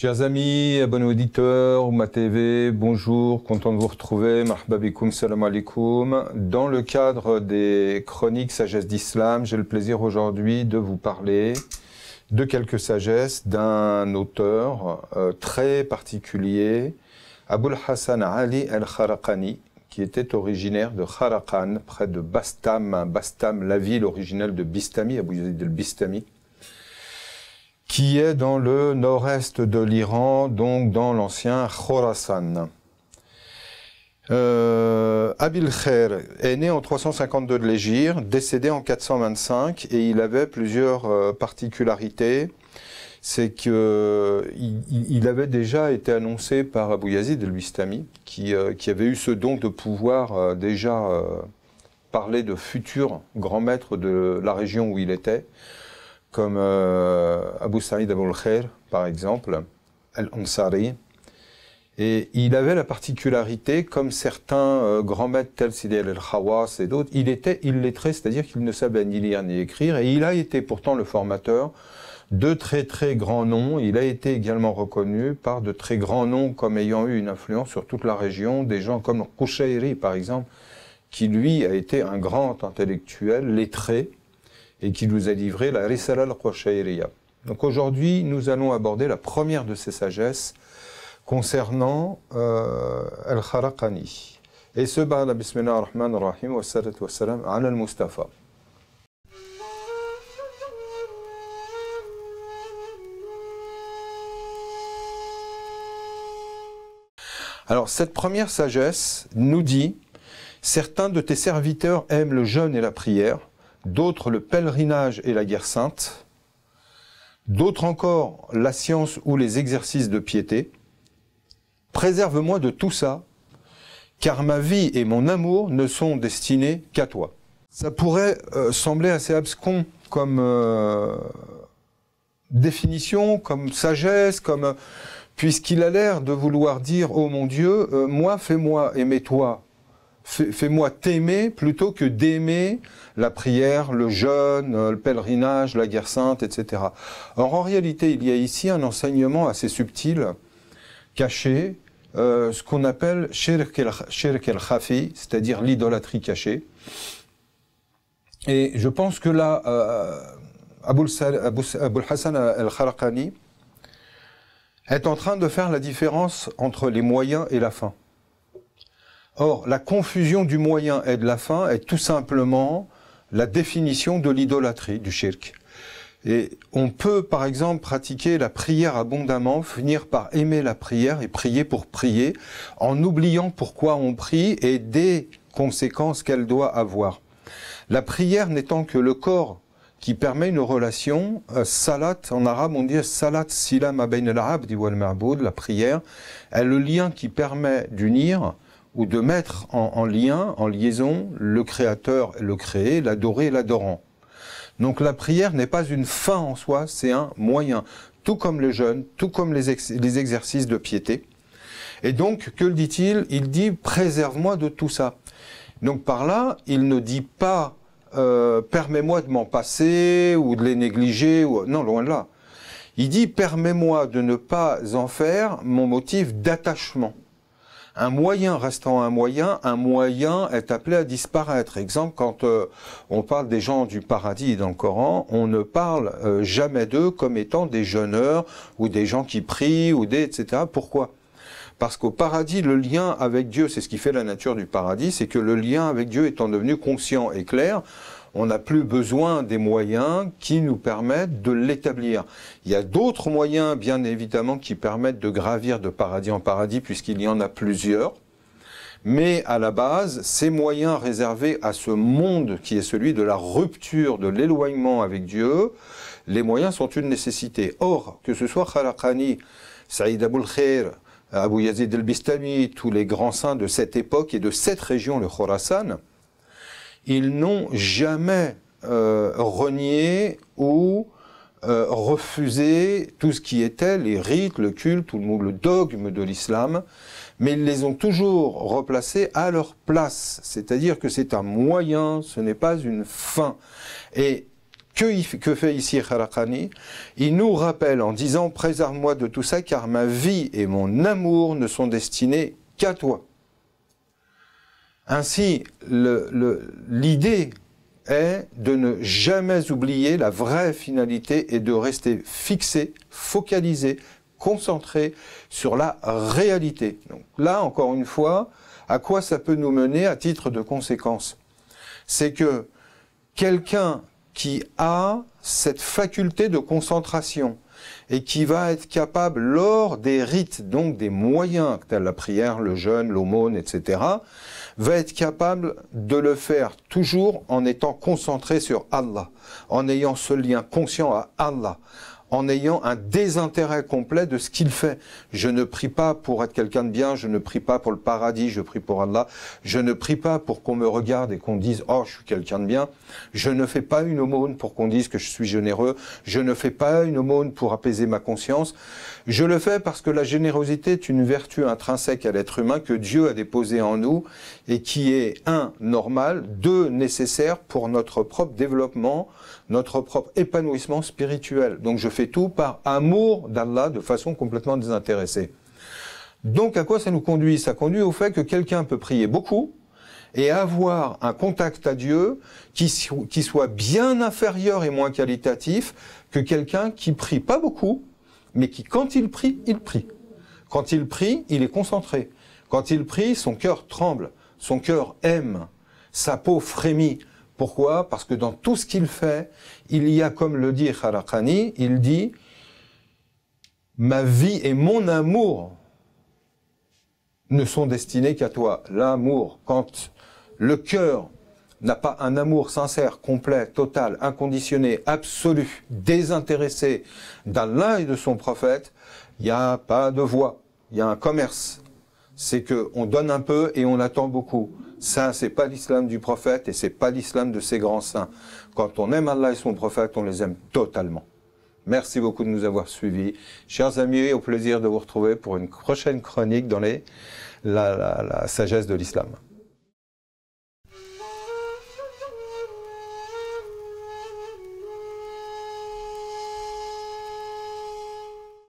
Chers amis, abonnés auditeurs, ma TV, bonjour, content de vous retrouver, marhababikoum, salam alaikum. Dans le cadre des chroniques Sagesse d'Islam, j'ai le plaisir aujourd'hui de vous parler de quelques sagesses d'un auteur euh, très particulier, Abul Hassan Ali el kharaqani qui était originaire de Kharaqan, près de Bastam, Bastam, la ville originelle de Bistami, Abu Yazid bistami qui est dans le nord-est de l'Iran, donc dans l'ancien Khorasan. Euh, Abil est né en 352 de l'Égir, décédé en 425, et il avait plusieurs euh, particularités. C'est que il, avait déjà été annoncé par Abu Yazid el-Bistami, euh, qui, avait eu ce don de pouvoir euh, déjà parler de futur grand maître de la région où il était comme euh, Abu Saïd Abul Khair, par exemple, Al-Ansari. Et il avait la particularité, comme certains euh, grands maîtres tels Sidi al-Khawas et d'autres, il était illettré, c'est-à-dire qu'il ne savait ni lire ni écrire, et il a été pourtant le formateur de très très grands noms. Il a été également reconnu par de très grands noms comme ayant eu une influence sur toute la région, des gens comme Kouchaïri, par exemple, qui lui a été un grand intellectuel lettré, et qui nous a livré la Risala al-Qushayriyya. Donc aujourd'hui, nous allons aborder la première de ces sagesses concernant euh, Al-Kharaqani. Et ce ben, la bismillah ar-Rahman ar-Rahim wa salatu wa salam al-Mustafa. Alors cette première sagesse nous dit, certains de tes serviteurs aiment le jeûne et la prière, d'autres le pèlerinage et la guerre sainte, d'autres encore la science ou les exercices de piété. Préserve-moi de tout ça, car ma vie et mon amour ne sont destinés qu'à toi. Ça pourrait euh, sembler assez abscon comme euh, définition, comme sagesse, comme euh, puisqu'il a l'air de vouloir dire, ô oh mon Dieu, moi fais-moi aimer toi Fais-moi t'aimer plutôt que d'aimer la prière, le jeûne, euh, le pèlerinage, la guerre sainte, etc. Or, en réalité, il y a ici un enseignement assez subtil, caché, euh, ce qu'on appelle shirk el khafi, c'est-à-dire l'idolâtrie cachée. Et je pense que là, euh, Aboul Hassan al-Kharqani est en train de faire la différence entre les moyens et la fin. Or, la confusion du moyen et de la fin est tout simplement la définition de l'idolâtrie, du shirk. Et on peut, par exemple, pratiquer la prière abondamment, finir par aimer la prière et prier pour prier, en oubliant pourquoi on prie et des conséquences qu'elle doit avoir. La prière n'étant que le corps qui permet une relation, euh, salat, en arabe on dit salat silam abayn al dit wal la prière, est le lien qui permet d'unir ou de mettre en, lien, en liaison, le créateur et le créé, l'adoré et l'adorant. Donc la prière n'est pas une fin en soi, c'est un moyen, tout comme les jeunes, tout comme les, exercices de piété. Et donc, que le dit-il Il dit, préserve-moi de tout ça. Donc par là, il ne dit pas, euh, permets-moi de m'en passer ou de les négliger, ou... non, loin de là. Il dit, permets-moi de ne pas en faire mon motif d'attachement. Un moyen restant un moyen, un moyen est appelé à disparaître. Exemple, quand euh, on parle des gens du paradis dans le Coran, on ne parle euh, jamais d'eux comme étant des jeûneurs ou des gens qui prient ou des etc. Pourquoi parce qu'au paradis, le lien avec Dieu, c'est ce qui fait la nature du paradis, c'est que le lien avec Dieu étant devenu conscient et clair, on n'a plus besoin des moyens qui nous permettent de l'établir. Il y a d'autres moyens, bien évidemment, qui permettent de gravir de paradis en paradis, puisqu'il y en a plusieurs. Mais à la base, ces moyens réservés à ce monde qui est celui de la rupture, de l'éloignement avec Dieu, les moyens sont une nécessité. Or, que ce soit Kharakhani, Saïd Abul Khair, Abu Yazid el bistani tous les grands saints de cette époque et de cette région, le Khorasan, ils n'ont jamais euh, renié ou euh, refusé tout ce qui était les rites, le culte ou le dogme de l'islam, mais ils les ont toujours replacés à leur place. C'est-à-dire que c'est un moyen, ce n'est pas une fin. Et que, fait ici Kharakhani Il nous rappelle en disant « Préserve-moi de tout ça car ma vie et mon amour ne sont destinés qu'à toi ». Ainsi, l'idée est de ne jamais oublier la vraie finalité et de rester fixé, focalisé, concentré sur la réalité. Donc là, encore une fois, à quoi ça peut nous mener à titre de conséquence C'est que quelqu'un qui a cette faculté de concentration et qui va être capable, lors des rites, donc des moyens, tels la prière, le jeûne, l'aumône, etc., va être capable de le faire toujours en étant concentré sur Allah, en ayant ce lien conscient à Allah, en ayant un désintérêt complet de ce qu'il fait. Je ne prie pas pour être quelqu'un de bien, je ne prie pas pour le paradis, je prie pour Allah, je ne prie pas pour qu'on me regarde et qu'on dise « Oh, je suis quelqu'un de bien ». Je ne fais pas une aumône pour qu'on dise que je suis généreux, je ne fais pas une aumône pour apaiser ma conscience. Je le fais parce que la générosité est une vertu intrinsèque à l'être humain que Dieu a déposée en nous et qui est, un, normal, deux, nécessaire pour notre propre développement, notre propre épanouissement spirituel. Donc je fait tout par amour d'Allah de façon complètement désintéressée. Donc à quoi ça nous conduit Ça conduit au fait que quelqu'un peut prier beaucoup et avoir un contact à Dieu qui, soit bien inférieur et moins qualitatif que quelqu'un qui prie pas beaucoup, mais qui quand il prie, il prie. Quand il prie, il est concentré. Quand il prie, son cœur tremble, son cœur aime, sa peau frémit, pourquoi Parce que dans tout ce qu'il fait, il y a, comme le dit Harakani, il dit Ma vie et mon amour ne sont destinés qu'à toi. L'amour, quand le cœur n'a pas un amour sincère, complet, total, inconditionné, absolu, désintéressé d'Allah et de son prophète, il n'y a pas de voie, il y a un commerce. C'est que on donne un peu et on attend beaucoup. Ça, c'est pas l'islam du prophète et c'est pas l'islam de ses grands saints. Quand on aime Allah et son prophète, on les aime totalement. Merci beaucoup de nous avoir suivis. Chers amis, au plaisir de vous retrouver pour une prochaine chronique dans les, la, la, la sagesse de l'islam.